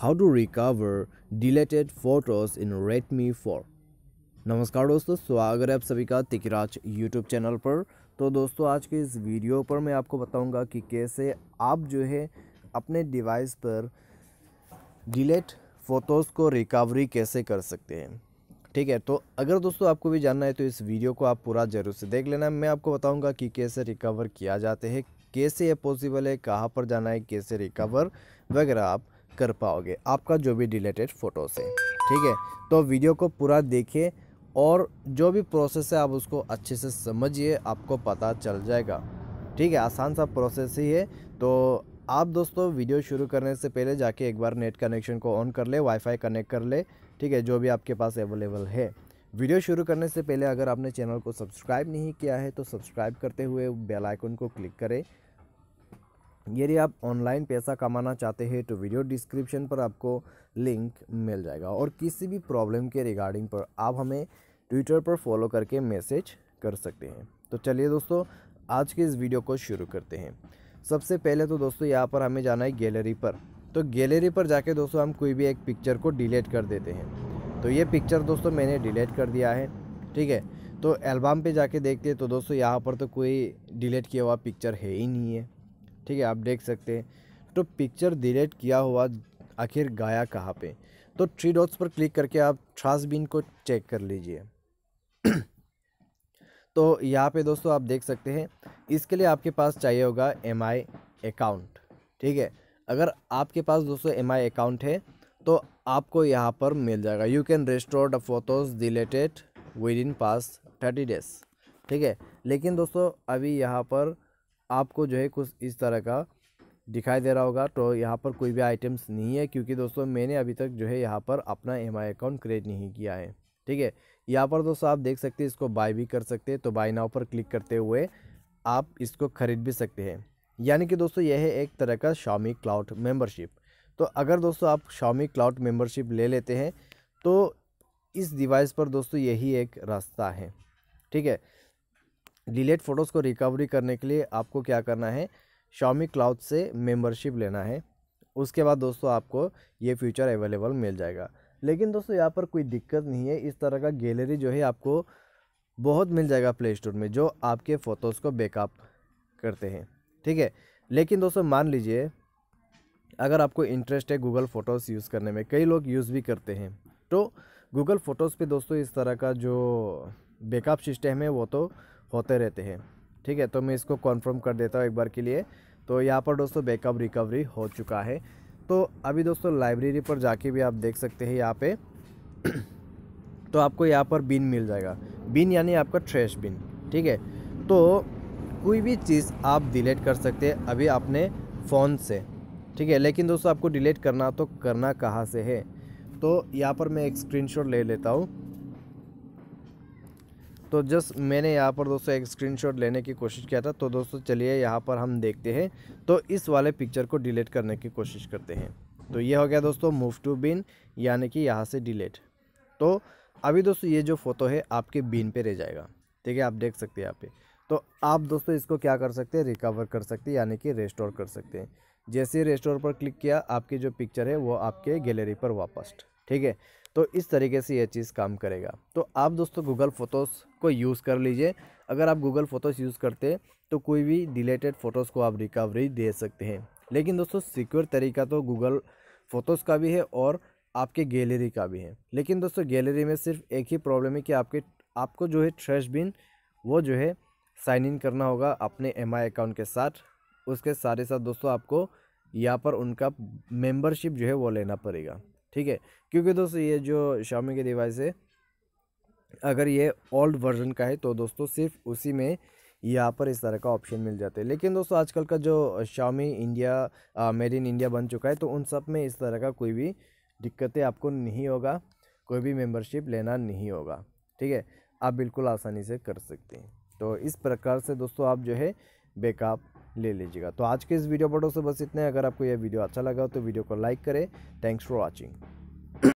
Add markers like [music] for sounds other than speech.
how to recover deleted photos in Redmi four नमस्कार दोस्तों स्वागत है आप सभी का तिकराज यूट्यूब चैनल पर तो दोस्तों आज के इस वीडियो पर मैं आपको बताऊंगा कि कैसे आप जो है अपने डिवाइस पर डिलेट फ़ोटोज़ को रिकवरी कैसे कर सकते हैं ठीक है तो अगर दोस्तों आपको भी जानना है तो इस वीडियो को आप पूरा जरूर से देख लेना मैं आपको बताऊंगा कि कैसे रिकवर किया जाते हैं कैसे ये पॉसिबल है कहाँ पर जाना है कैसे रिकवर वगैरह आप कर पाओगे आपका जो भी रिलेटेड फ़ोटो से ठीक है तो वीडियो को पूरा देखिए और जो भी प्रोसेस है आप उसको अच्छे से समझिए आपको पता चल जाएगा ठीक है आसान सा प्रोसेस ही है तो आप दोस्तों वीडियो शुरू करने से पहले जाके एक बार नेट कनेक्शन को ऑन कर ले वाईफाई कनेक्ट कर ले ठीक है जो भी आपके पास अवेलेबल है वीडियो शुरू करने से पहले अगर आपने चैनल को सब्सक्राइब नहीं किया है तो सब्सक्राइब करते हुए बेल आइकन को क्लिक करें यदि आप ऑनलाइन पैसा कमाना चाहते हैं तो वीडियो डिस्क्रिप्शन पर आपको लिंक मिल जाएगा और किसी भी प्रॉब्लम के रिगार्डिंग पर आप हमें ट्विटर पर फॉलो करके मैसेज कर सकते हैं तो चलिए दोस्तों आज के इस वीडियो को शुरू करते हैं सबसे पहले तो दोस्तों यहाँ पर हमें जाना है गैलरी पर तो गैलरी पर जाके दोस्तों हम कोई भी एक पिक्चर को डिलीट कर देते हैं तो ये पिक्चर दोस्तों मैंने डिलीट कर दिया है ठीक है तो एल्बम पे जाके देखते हैं तो दोस्तों यहाँ पर तो कोई डिलीट किया हुआ पिक्चर है ही नहीं है ठीक है आप देख सकते हैं तो पिक्चर डिलीट किया हुआ आखिर गाया कहाँ पे तो थ्री डॉट्स पर क्लिक करके आप ट्रासबिन को चेक कर लीजिए तो यहाँ पे दोस्तों आप देख सकते हैं इसके लिए आपके पास चाहिए होगा एम आई अकाउंट ठीक है अगर आपके पास दोस्तों एम आई अकाउंट है तो आपको यहाँ पर मिल जाएगा you can restore the photos deleted within past thirty days ठीक है लेकिन दोस्तों अभी यहाँ पर आपको जो है कुछ इस तरह का दिखाई दे रहा होगा तो यहाँ पर कोई भी आइटम्स नहीं है क्योंकि दोस्तों मैंने अभी तक जो है यहाँ पर अपना एम अकाउंट क्रिएट नहीं किया है ठीक है यहाँ पर दोस्तों आप देख सकते हैं इसको बाय भी कर सकते हैं तो बाय नाव पर क्लिक करते हुए आप इसको ख़रीद भी सकते हैं यानी कि दोस्तों यह है एक तरह का शामी क्लाउड मेंबरशिप तो अगर दोस्तों आप शामी क्लाउड मेंबरशिप ले लेते हैं तो इस डिवाइस पर दोस्तों यही एक रास्ता है ठीक है डिलेट फ़ोटोज़ को रिकवरी करने के लिए आपको क्या करना है शॉमी क्लाउड से मेंबरशिप लेना है उसके बाद दोस्तों आपको ये फ्यूचर अवेलेबल मिल जाएगा लेकिन दोस्तों यहाँ पर कोई दिक्कत नहीं है इस तरह का गैलरी जो है आपको बहुत मिल जाएगा प्ले स्टोर में जो आपके फ़ोटोज़ को बैकअप करते हैं ठीक है लेकिन दोस्तों मान लीजिए अगर आपको इंटरेस्ट है गूगल फ़ोटोज़ यूज़ करने में कई लोग यूज़ भी करते हैं तो गूगल फ़ोटोज़ पे दोस्तों इस तरह का जो बैकअप सिस्टम है वो तो होते रहते हैं ठीक है तो मैं इसको कन्फर्म कर देता हूँ एक बार के लिए तो यहाँ पर दोस्तों बैकअप रिकवरी हो चुका है तो अभी दोस्तों लाइब्रेरी पर जाके भी आप देख सकते हैं यहाँ पे [clears throat] तो आपको यहाँ पर बिन मिल जाएगा बिन यानी आपका ट्रैश बिन ठीक है तो कोई भी चीज़ आप डिलीट कर सकते हैं अभी अपने फ़ोन से ठीक है लेकिन दोस्तों आपको डिलीट करना तो करना कहाँ से है तो यहाँ पर मैं एक स्क्रीनशॉट ले लेता हूँ तो जस्ट मैंने यहाँ पर दोस्तों एक स्क्रीनशॉट लेने की कोशिश किया था तो दोस्तों चलिए यहाँ पर हम देखते हैं तो इस वाले पिक्चर को डिलीट करने की कोशिश करते हैं तो ये हो गया दोस्तों मूव टू बिन यानी कि यहाँ से डिलीट तो अभी दोस्तों ये जो फ़ोटो है आपके बिन पे रह जाएगा ठीक है आप देख सकते हैं यहाँ पे तो आप दोस्तों इसको क्या कर सकते हैं रिकवर कर सकते हैं यानी कि रेस्टोर कर सकते हैं जैसे ही रेस्टोर पर क्लिक किया आपकी जो पिक्चर है वो आपके गैलरी पर वापस ठीक है तो इस तरीके से यह चीज़ काम करेगा तो आप दोस्तों गूगल फ़ोटोज़ को यूज़ कर लीजिए अगर आप गूगल फ़ोटोज़ यूज़ करते तो कोई भी डिलेटेड फ़ोटोज़ को आप रिकवरी दे सकते हैं लेकिन दोस्तों सिक्योर तरीका तो गूगल फ़ोटोज़ का भी है और आपके गैलरी का भी है लेकिन दोस्तों गैलरी में सिर्फ एक ही प्रॉब्लम है कि आपके आपको जो है ट्रेश बिन वो जो है साइन इन करना होगा अपने एम अकाउंट के साथ उसके सारे साथ दोस्तों आपको यहाँ पर उनका मेंबरशिप जो है वो लेना पड़ेगा ठीक है क्योंकि दोस्तों ये जो शामी की डिवाइस है अगर ये ओल्ड वर्जन का है तो दोस्तों सिर्फ उसी में यहाँ पर इस तरह का ऑप्शन मिल जाता है लेकिन दोस्तों आजकल का जो Xiaomi India made in India बन चुका है तो उन सब में इस तरह का कोई भी दिक्कतें आपको नहीं होगा कोई भी मेंबरशिप लेना नहीं होगा ठीक है आप बिल्कुल आसानी से कर सकते हैं तो इस प्रकार से दोस्तों आप जो है बैकअप ले लीजिएगा तो आज के इस वीडियो पर से बस इतने अगर आपको यह वीडियो अच्छा लगा तो वीडियो को लाइक करें थैंक्स फॉर वॉचिंग